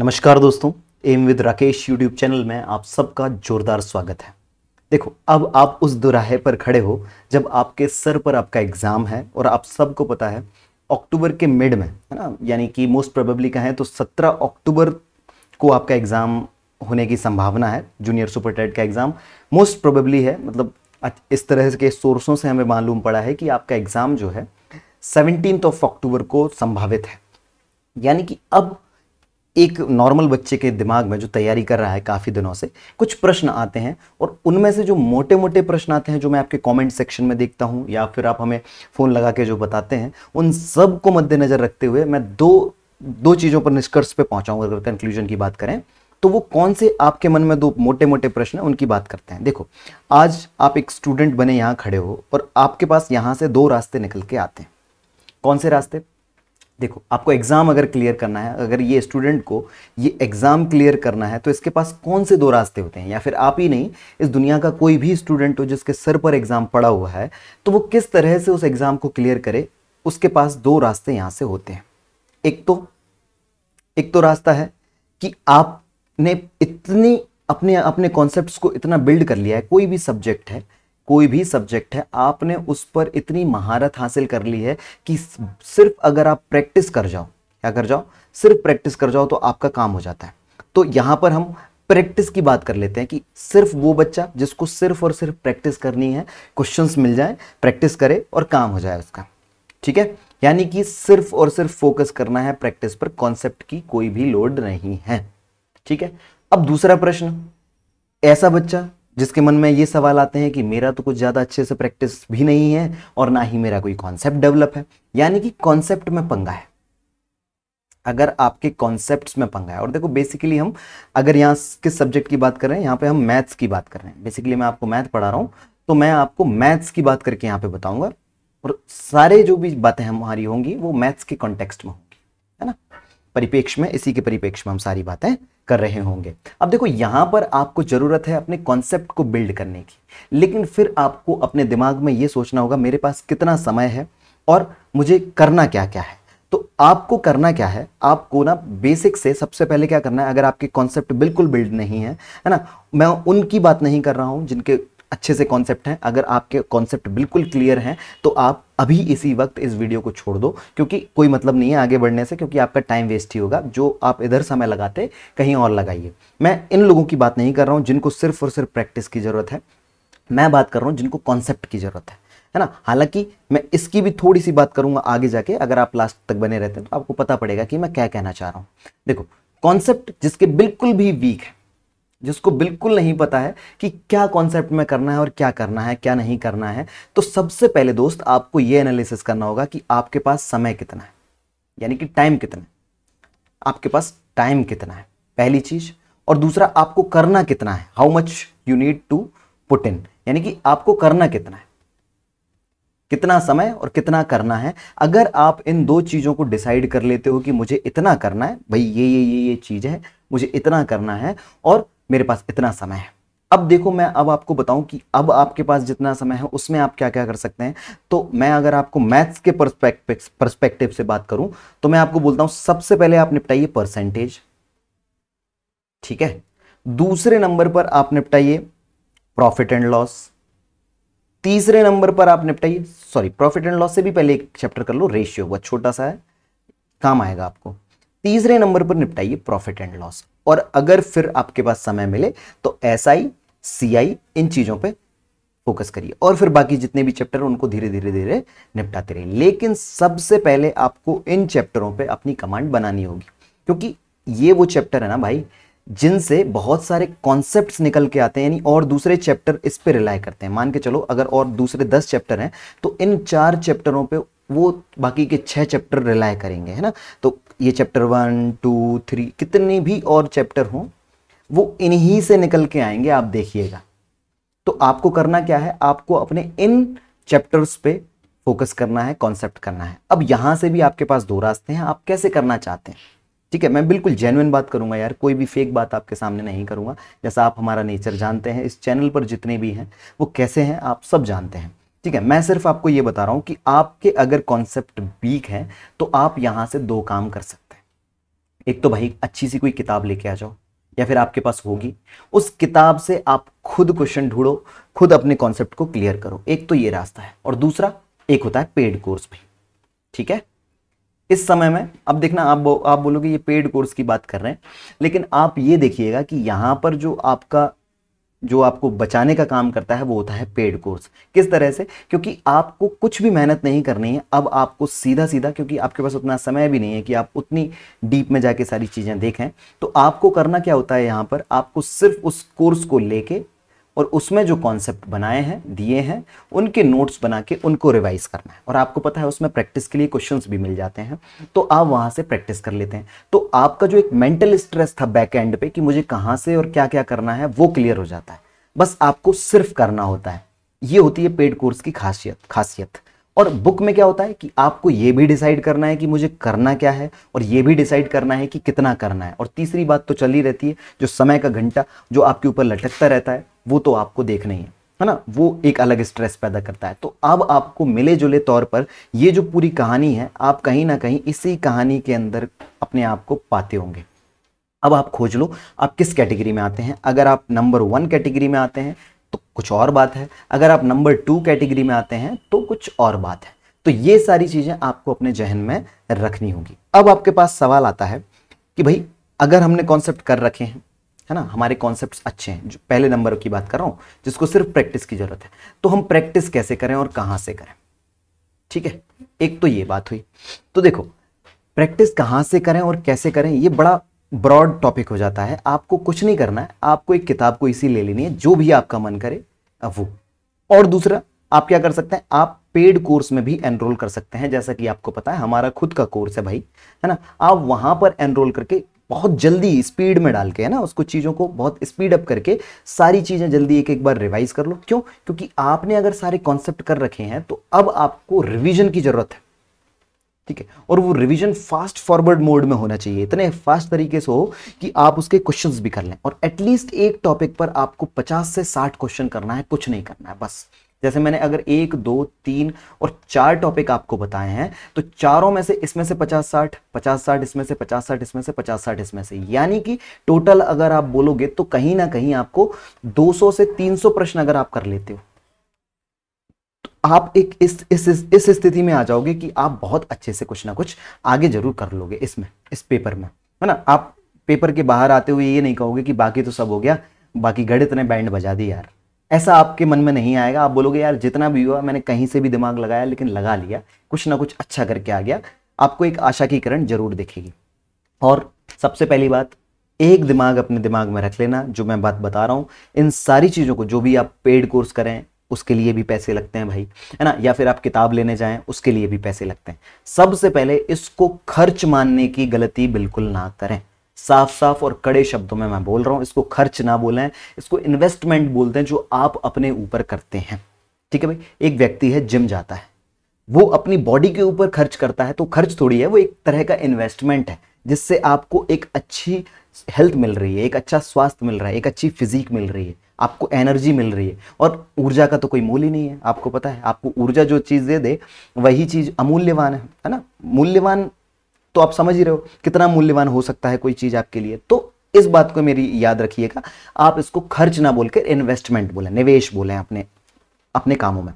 नमस्कार दोस्तों M with Rakesh YouTube channel में आप सबका जोरदार स्वागत है देखो अब आप उस दुराहे पर खड़े हो जब आपके सर पर आपका एग्ज़ाम है और आप सबको पता है अक्टूबर के मिड में है ना यानी कि मोस्ट प्रोबेबली कहें तो 17 अक्टूबर को आपका एग्ज़ाम होने की संभावना है जूनियर सुपर टेट का एग्ज़ाम मोस्ट प्रोबेबली है मतलब इस तरह के सोर्सों से हमें मालूम पड़ा है कि आपका एग्ज़ाम जो है सेवनटीन ऑफ अक्टूबर को संभावित है यानी कि अब एक नॉर्मल बच्चे के दिमाग में जो तैयारी कर रहा है काफ़ी दिनों से कुछ प्रश्न आते हैं और उनमें से जो मोटे मोटे प्रश्न आते हैं जो मैं आपके कमेंट सेक्शन में देखता हूं या फिर आप हमें फ़ोन लगा के जो बताते हैं उन सब को मद्देनज़र रखते हुए मैं दो दो चीज़ों पर निष्कर्ष पे पहुंचाऊँ अगर कंक्लूजन की बात करें तो वो कौन से आपके मन में दो मोटे मोटे प्रश्न हैं उनकी बात करते हैं देखो आज आप एक स्टूडेंट बने यहाँ खड़े हो और आपके पास यहाँ से दो रास्ते निकल के आते हैं कौन से रास्ते देखो आपको एग्ज़ाम अगर क्लियर करना है अगर ये स्टूडेंट को ये एग्ज़ाम क्लियर करना है तो इसके पास कौन से दो रास्ते होते हैं या फिर आप ही नहीं इस दुनिया का कोई भी स्टूडेंट हो जिसके सर पर एग्ज़ाम पड़ा हुआ है तो वो किस तरह से उस एग्ज़ाम को क्लियर करे उसके पास दो रास्ते यहाँ से होते हैं एक तो एक तो रास्ता है कि आपने इतनी अपने अपने कॉन्सेप्ट को इतना बिल्ड कर लिया है कोई भी सब्जेक्ट है कोई भी सब्जेक्ट है आपने उस पर इतनी महारत हासिल कर ली है कि सिर्फ अगर आप प्रैक्टिस कर जाओ क्या कर जाओ सिर्फ प्रैक्टिस कर जाओ तो आपका काम हो जाता है तो यहां पर हम प्रैक्टिस की बात कर लेते हैं कि सिर्फ वो बच्चा जिसको सिर्फ और सिर्फ प्रैक्टिस करनी है क्वेश्चंस मिल जाए प्रैक्टिस करे और काम हो जाए उसका ठीक है यानी कि सिर्फ और सिर्फ फोकस करना है प्रैक्टिस पर कॉन्सेप्ट की कोई भी लोड नहीं है ठीक है अब दूसरा प्रश्न ऐसा बच्चा जिसके मन में ये सवाल आते हैं कि मेरा तो कुछ ज़्यादा अच्छे से प्रैक्टिस भी नहीं है और ना ही मेरा कोई कॉन्सेप्ट डेवलप है यानी कि कॉन्सेप्ट में पंगा है अगर आपके कॉन्सेप्ट्स में पंगा है और देखो बेसिकली हम अगर यहाँ किस सब्जेक्ट की बात कर रहे हैं यहाँ पे हम मैथ्स की बात कर रहे हैं बेसिकली मैं आपको मैथ पढ़ा रहा हूँ तो मैं आपको मैथ्स की बात करके यहाँ पे बताऊंगा और सारे जो भी बातें हमारी होंगी वो मैथ्स के कॉन्टेक्स्ट में होंगी है ना परिपेक्ष में इसी के परिपेक्ष में हम सारी बातें कर रहे होंगे अब देखो यहां पर आपको ज़रूरत है अपने कॉन्सेप्ट को बिल्ड करने की लेकिन फिर आपको अपने दिमाग में यह सोचना होगा मेरे पास कितना समय है और मुझे करना क्या क्या है तो आपको करना क्या है आपको ना बेसिक से सबसे पहले क्या करना है अगर आपके कॉन्सेप्ट बिल्कुल बिल्ड नहीं है है ना मैं उनकी बात नहीं कर रहा हूँ जिनके अच्छे से कॉन्सेप्ट हैं अगर आपके कॉन्सेप्ट बिल्कुल क्लियर हैं तो आप अभी इसी वक्त इस वीडियो को छोड़ दो क्योंकि कोई मतलब नहीं है आगे बढ़ने से क्योंकि आपका टाइम वेस्ट ही होगा जो आप इधर समय लगाते कहीं और लगाइए मैं इन लोगों की बात नहीं कर रहा हूँ जिनको सिर्फ और सिर्फ प्रैक्टिस की ज़रूरत है मैं बात कर रहा हूँ जिनको कॉन्सेप्ट की ज़रूरत है है ना हालांकि मैं इसकी भी थोड़ी सी बात करूंगा आगे जाके अगर आप लास्ट तक बने रहते हैं तो आपको पता पड़ेगा कि मैं क्या कहना चाह रहा हूँ देखो कॉन्सेप्ट जिसके बिल्कुल भी वीक है जिसको बिल्कुल नहीं पता है कि क्या कॉन्सेप्ट में करना है और क्या करना है क्या नहीं करना है तो सबसे पहले दोस्त आपको यह एनालिसिस करना होगा कि आपके पास समय कितना है यानी कि टाइम कितना है आपके पास टाइम कितना है पहली चीज और दूसरा आपको करना कितना है how much you need to put in यानी कि आपको करना कितना है कितना समय और कितना करना है अगर आप इन दो चीज़ों को डिसाइड कर लेते हो कि मुझे इतना करना है भाई ये ये ये ये चीज़ है मुझे इतना करना है और मेरे पास इतना समय है अब देखो मैं अब आपको बताऊं कि अब आपके पास जितना समय है उसमें आप क्या क्या कर सकते हैं तो मैं अगर आपको मैथ्स के परस्पेक्टिव से बात करूं तो मैं आपको बोलता हूं सबसे पहले आप निपटाइए परसेंटेज ठीक है दूसरे नंबर पर आप निपटाइए प्रॉफिट एंड लॉस तीसरे नंबर पर आप निपटाइए सॉरी प्रॉफिट एंड लॉस से भी पहले एक चैप्टर कर लो रेशियो बहुत छोटा सा है काम आएगा आपको तीसरे नंबर पर निपटाइए प्रॉफिट एंड लॉस और अगर फिर आपके पास समय मिले तो एस आई सी आई इन चीज़ों पे फोकस करिए और फिर बाकी जितने भी चैप्टर उनको धीरे धीरे धीरे निपटाते रहिए लेकिन सबसे पहले आपको इन चैप्टरों पे अपनी कमांड बनानी होगी क्योंकि ये वो चैप्टर है ना भाई जिनसे बहुत सारे कॉन्सेप्ट निकल के आते हैं यानी और दूसरे चैप्टर इस पर रिलाय करते हैं मान के चलो अगर और दूसरे दस चैप्टर हैं तो इन चार चैप्टरों पर वो बाकी के छह चैप्टर रिलाय करेंगे है ना तो ये चैप्टर वन टू थ्री कितने भी और चैप्टर हों वो इन्हीं से निकल के आएंगे आप देखिएगा तो आपको करना क्या है आपको अपने इन चैप्टर्स पे फोकस करना है कॉन्सेप्ट करना है अब यहाँ से भी आपके पास दो रास्ते हैं आप कैसे करना चाहते हैं ठीक है मैं बिल्कुल जेनुइन बात करूंगा यार कोई भी फेक बात आपके सामने नहीं करूंगा जैसा आप हमारा नेचर जानते हैं इस चैनल पर जितने भी हैं वो कैसे हैं आप सब जानते हैं ठीक है मैं सिर्फ आपको ये बता रहा हूं कि आपके अगर कॉन्सेप्ट वीक है तो आप यहां से दो काम कर सकते हैं एक तो भाई अच्छी सी कोई किताब लेके आ जाओ या फिर आपके पास होगी उस किताब से आप खुद क्वेश्चन ढूंढो खुद अपने कॉन्सेप्ट को क्लियर करो एक तो ये रास्ता है और दूसरा एक होता है पेड कोर्स भी ठीक है इस समय में अब देखना आप बो, आप बोलोगे ये पेड कोर्स की बात कर रहे हैं लेकिन आप ये देखिएगा कि यहां पर जो आपका जो आपको बचाने का काम करता है वो होता है पेड कोर्स किस तरह से क्योंकि आपको कुछ भी मेहनत नहीं करनी है अब आपको सीधा सीधा क्योंकि आपके पास उतना समय भी नहीं है कि आप उतनी डीप में जाके सारी चीज़ें देखें तो आपको करना क्या होता है यहाँ पर आपको सिर्फ उस कोर्स को लेके और उसमें जो कॉन्सेप्ट बनाए हैं दिए हैं उनके नोट्स बना के उनको रिवाइज करना है और आपको पता है उसमें प्रैक्टिस के लिए क्वेश्चंस भी मिल जाते हैं तो आप वहां से प्रैक्टिस कर लेते हैं तो आपका जो एक मेंटल स्ट्रेस था बैक एंड पे कि मुझे कहाँ से और क्या क्या करना है वो क्लियर हो जाता है बस आपको सिर्फ करना होता है ये होती है पेड कोर्स की खासियत खासियत और बुक में क्या होता है कि आपको ये भी डिसाइड करना है कि मुझे करना क्या है और ये भी डिसाइड करना है कि कितना करना है और तीसरी बात तो चली रहती है जो समय का घंटा जो आपके ऊपर लटकता रहता है वो तो आपको देखना ही है है ना वो एक अलग स्ट्रेस पैदा करता है तो अब आपको मिले जुले तौर पर ये जो पूरी कहानी है आप कहीं ना कहीं इसी कहानी के अंदर अपने आप को पाते होंगे अब आप खोज लो आप किस कैटेगरी में आते हैं अगर आप नंबर वन कैटेगरी में आते हैं कुछ और बात है अगर आप नंबर टू कैटेगरी में आते हैं तो कुछ और बात है तो ये सारी चीज़ें आपको अपने जहन में रखनी होगी अब आपके पास सवाल आता है कि भाई अगर हमने कॉन्सेप्ट कर रखे हैं है ना हमारे कॉन्सेप्ट अच्छे हैं जो पहले नंबर की बात कर रहा हूं जिसको सिर्फ प्रैक्टिस की ज़रूरत है तो हम प्रैक्टिस कैसे करें और कहाँ से करें ठीक है एक तो ये बात हुई तो देखो प्रैक्टिस कहां से करें और कैसे करें ये बड़ा ब्रॉड टॉपिक हो जाता है आपको कुछ नहीं करना है आपको एक किताब को इसी ले लेनी है जो भी आपका मन करे वो और दूसरा आप क्या कर सकते हैं आप पेड कोर्स में भी एनरोल कर सकते हैं जैसा कि आपको पता है हमारा खुद का कोर्स है भाई है ना आप वहां पर एनरोल करके बहुत जल्दी स्पीड में डाल के है ना उसको चीज़ों को बहुत स्पीड अप करके सारी चीज़ें जल्दी एक एक बार रिवाइज कर लो क्यों क्योंकि आपने अगर सारे कॉन्सेप्ट कर रखे हैं तो अब आपको रिविजन की ज़रूरत है ठीक है और वो रिवीजन फास्ट फॉरवर्ड मोड में होना चाहिए इतने फास्ट तरीके से हो कि आप उसके क्वेश्चंस भी कर लें और एटलीस्ट एक टॉपिक पर आपको 50 से 60 क्वेश्चन करना है कुछ नहीं करना है बस जैसे मैंने अगर एक दो तीन और चार टॉपिक आपको बताए हैं तो चारों में से इसमें से पचास साठ पचास साठ इसमें से पचास साठ इसमें से पचास साठ इसमें से यानी कि टोटल अगर आप बोलोगे तो कहीं ना कहीं आपको 200 से 300 प्रश्न अगर आप कर लेते हो आप एक इस इस इस स्थिति में आ जाओगे कि आप बहुत अच्छे से कुछ ना कुछ आगे जरूर कर लोगे इसमें इस पेपर में है ना आप पेपर के बाहर आते हुए ये नहीं कहोगे कि बाकी तो सब हो गया बाकी गणित ने बैंड बजा दी यार ऐसा आपके मन में नहीं आएगा आप बोलोगे यार जितना भी हुआ मैंने कहीं से भी दिमाग लगाया लेकिन लगा लिया कुछ ना कुछ अच्छा करके आ गया आपको एक आशा की किरण जरूर दिखेगी और सबसे पहली बात एक दिमाग अपने दिमाग में रख लेना जो मैं बात बता रहा हूँ इन सारी चीज़ों को जो भी आप पेड कोर्स करें उसके लिए भी पैसे लगते हैं भाई है ना या फिर आप किताब लेने जाएं उसके लिए भी पैसे लगते हैं सबसे पहले इसको खर्च मानने की गलती बिल्कुल ना करें साफ साफ और कड़े शब्दों में मैं बोल रहा हूं इसको खर्च ना बोलें इसको इन्वेस्टमेंट बोलते हैं जो आप अपने ऊपर करते हैं ठीक है भाई एक व्यक्ति है जिम जाता है वो अपनी बॉडी के ऊपर खर्च करता है तो खर्च थोड़ी है वो एक तरह का इन्वेस्टमेंट है जिससे आपको एक अच्छी हेल्थ मिल रही है एक अच्छा स्वास्थ्य मिल रहा है एक अच्छी फिजिक मिल रही है आपको एनर्जी मिल रही है और ऊर्जा का तो कोई मूल्य ही नहीं है आपको पता है आपको ऊर्जा जो चीज़ दे दे वही चीज़ अमूल्यवान है है ना मूल्यवान तो आप समझ ही रहे हो कितना मूल्यवान हो सकता है कोई चीज़ आपके लिए तो इस बात को मेरी याद रखिएगा आप इसको खर्च ना बोलकर इन्वेस्टमेंट बोलें निवेश बोलें अपने अपने कामों में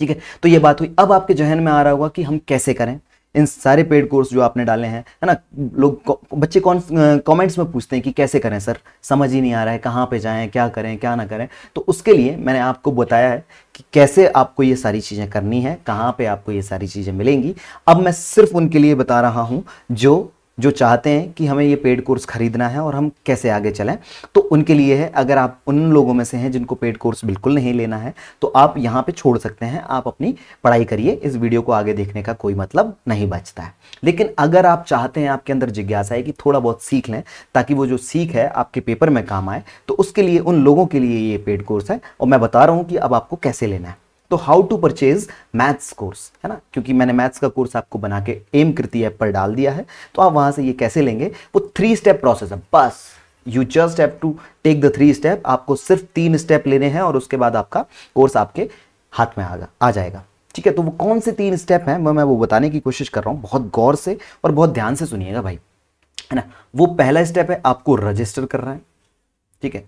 ठीक है तो ये बात हुई अब आपके जहन में आ रहा होगा कि हम कैसे करें इन सारे पेड कोर्स जो आपने डाले हैं है ना लोग बच्चे कौन कमेंट्स में पूछते हैं कि कैसे करें सर समझ ही नहीं आ रहा है कहाँ पे जाएं क्या करें क्या ना करें तो उसके लिए मैंने आपको बताया है कि कैसे आपको ये सारी चीज़ें करनी है कहाँ पे आपको ये सारी चीज़ें मिलेंगी अब मैं सिर्फ उनके लिए बता रहा हूँ जो जो चाहते हैं कि हमें ये पेड कोर्स खरीदना है और हम कैसे आगे चलें तो उनके लिए है अगर आप उन लोगों में से हैं जिनको पेड कोर्स बिल्कुल नहीं लेना है तो आप यहाँ पे छोड़ सकते हैं आप अपनी पढ़ाई करिए इस वीडियो को आगे देखने का कोई मतलब नहीं बचता है लेकिन अगर आप चाहते हैं आपके अंदर जिज्ञासा है कि थोड़ा बहुत सीख लें ताकि वो जो सीख है आपके पेपर में काम आए तो उसके लिए उन लोगों के लिए ये पेड कोर्स है और मैं बता रहा हूँ कि अब आपको कैसे लेना है तो how to purchase maths course है ना क्योंकि मैंने मैथ्स का कोर्स आपको बना के एम कृति ऐप पर डाल दिया है तो आप वहां से ये कैसे लेंगे वो थ्री स्टेप प्रोसेस है बस you just have to take the three step आपको सिर्फ तीन स्टेप लेने हैं और उसके बाद आपका कोर्स आपके हाथ में आगा आ जाएगा ठीक है तो वो कौन से तीन स्टेप हैं मैं मैं वो बताने की कोशिश कर रहा हूँ बहुत गौर से और बहुत ध्यान से सुनिएगा भाई है ना वो पहला स्टेप है आपको रजिस्टर करना है ठीक है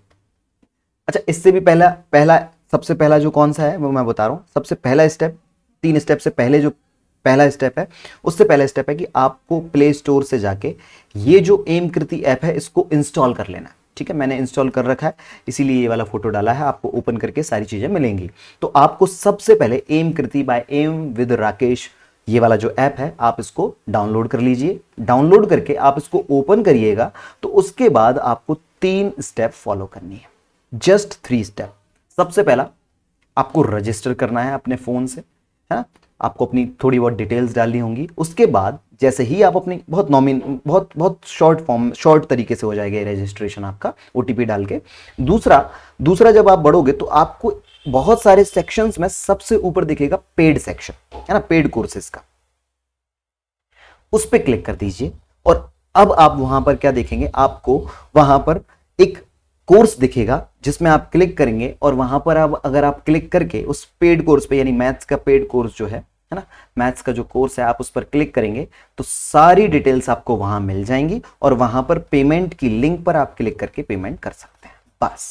अच्छा इससे भी पहला पहला सबसे पहला जो कौन सा है वो मैं बता रहा हूँ सबसे पहला स्टेप तीन स्टेप से पहले जो पहला स्टेप है उससे पहला स्टेप है कि आपको प्ले स्टोर से जाके ये जो एम कृति ऐप है इसको इंस्टॉल कर लेना है ठीक है मैंने इंस्टॉल कर रखा है इसीलिए ये वाला फोटो डाला है आपको ओपन करके सारी चीज़ें मिलेंगी तो आपको सबसे पहले M Kriti by M with Rakesh ये वाला जो ऐप है आप इसको डाउनलोड कर लीजिए डाउनलोड करके आप इसको ओपन करिएगा तो उसके बाद आपको तीन स्टेप फॉलो करनी है जस्ट थ्री स्टेप सबसे पहला आपको रजिस्टर करना है अपने फ़ोन से है ना आपको अपनी थोड़ी बहुत डिटेल्स डालनी होंगी उसके बाद जैसे ही आप अपनी बहुत नॉमिन बहुत बहुत शॉर्ट फॉर्म शॉर्ट तरीके से हो जाएगा रजिस्ट्रेशन आपका ओ डाल के दूसरा दूसरा जब आप बढ़ोगे तो आपको बहुत सारे सेक्शंस में सबसे ऊपर दिखेगा पेड सेक्शन है ना पेड कोर्सेज का उस पर क्लिक कर दीजिए और अब आप वहां पर क्या देखेंगे आपको वहां पर एक कोर्स दिखेगा जिसमें आप क्लिक करेंगे और वहां पर आप अगर आप क्लिक करके उस पेड कोर्स पे यानी मैथ्स का पेड कोर्स जो है है ना मैथ्स का जो कोर्स है आप उस पर क्लिक करेंगे तो सारी डिटेल्स आपको वहां मिल जाएंगी और वहां पर पेमेंट की लिंक पर आप क्लिक करके पेमेंट कर सकते हैं बस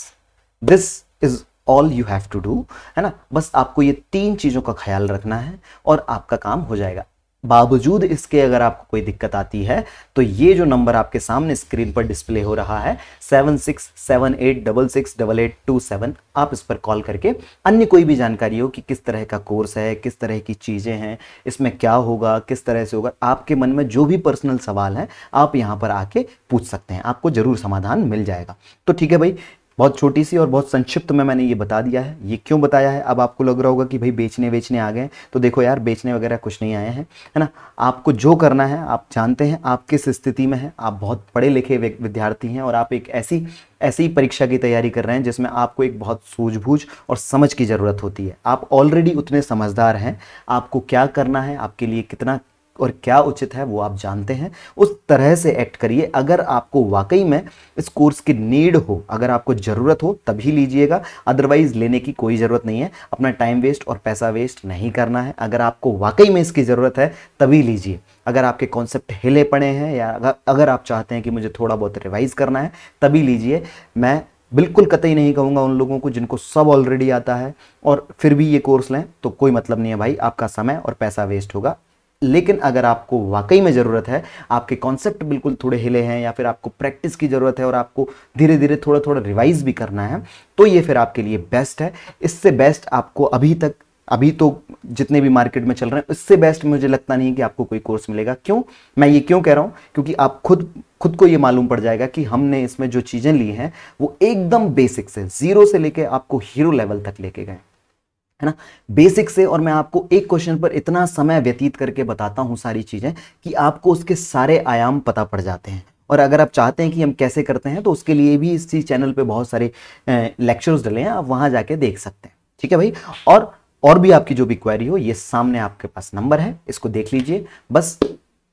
this is all you have to do है ना बस आपको ये तीन चीज़ों का ख्याल रखना है और आपका काम हो जाएगा बावजूद इसके अगर आपको कोई दिक्कत आती है तो ये जो नंबर आपके सामने स्क्रीन पर डिस्प्ले हो रहा है seven six seven eight double six double eight two seven आप इस पर कॉल करके अन्य कोई भी जानकारी हो कि किस तरह का कोर्स है किस तरह की चीज़ें हैं इसमें क्या होगा किस तरह से होगा आपके मन में जो भी पर्सनल सवाल हैं आप यहाँ पर आके पूछ सकते हैं आपको ज़रूर समाधान मिल जाएगा तो ठीक है भाई बहुत छोटी सी और बहुत संक्षिप्त में मैंने ये बता दिया है ये क्यों बताया है अब आपको लग रहा होगा कि भाई बेचने बेचने आ गए तो देखो यार बेचने वगैरह कुछ नहीं आए हैं है ना आपको जो करना है आप जानते हैं आप किस स्थिति में हैं आप बहुत पढ़े लिखे विद्यार्थी हैं और आप एक ऐसी ऐसी परीक्षा की तैयारी कर रहे हैं जिसमें आपको एक बहुत सूझबूझ और समझ की ज़रूरत होती है आप ऑलरेडी उतने समझदार हैं आपको क्या करना है आपके लिए कितना और क्या उचित है वो आप जानते हैं उस तरह से एक्ट करिए अगर आपको वाकई में इस कोर्स की नीड हो अगर आपको ज़रूरत हो तभी लीजिएगा अदरवाइज़ लेने की कोई ज़रूरत नहीं है अपना टाइम वेस्ट और पैसा वेस्ट नहीं करना है अगर आपको वाकई में इसकी ज़रूरत है तभी लीजिए अगर आपके कॉन्सेप्ट हिले पड़े हैं या अगर आप चाहते हैं कि मुझे थोड़ा बहुत रिवाइज़ करना है तभी लीजिए मैं बिल्कुल कतई नहीं कहूँगा उन लोगों को जिनको सब ऑलरेडी आता है और फिर भी ये कोर्स लें तो कोई मतलब नहीं है भाई आपका समय और पैसा वेस्ट होगा लेकिन अगर आपको वाकई में ज़रूरत है आपके कॉन्सेप्ट बिल्कुल थोड़े हिले हैं या फिर आपको प्रैक्टिस की ज़रूरत है और आपको धीरे धीरे थोड़ा थोड़ा रिवाइज भी करना है तो ये फिर आपके लिए बेस्ट है इससे बेस्ट आपको अभी तक अभी तो जितने भी मार्केट में चल रहे हैं उससे बेस्ट मुझे लगता नहीं है कि आपको कोई कोर्स मिलेगा क्यों मैं ये क्यों कह रहा हूँ क्योंकि आप खुद खुद को ये मालूम पड़ जाएगा कि हमने इसमें जो चीज़ें ली हैं वो एकदम बेसिक से ज़ीरो से लेके आपको हीरो लेवल तक लेके गए है ना बेसिक से और मैं आपको एक क्वेश्चन पर इतना समय व्यतीत करके बताता हूँ सारी चीज़ें कि आपको उसके सारे आयाम पता पड़ जाते हैं और अगर आप चाहते हैं कि हम कैसे करते हैं तो उसके लिए भी इसी चैनल पे बहुत सारे लेक्चर्स डले हैं आप वहाँ जाके देख सकते हैं ठीक है भाई और और भी आपकी जो भी क्वेरी हो ये सामने आपके पास नंबर है इसको देख लीजिए बस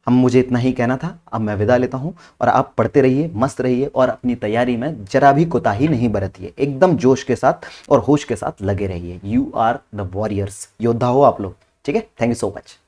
हम मुझे इतना ही कहना था अब मैं विदा लेता हूँ और आप पढ़ते रहिए मस्त रहिए और अपनी तैयारी में जरा भी कोताही नहीं बरतिए एकदम जोश के साथ और होश के साथ लगे रहिए यू आर द वॉरियर्स योद्धा हो आप लोग ठीक है थैंक यू सो मच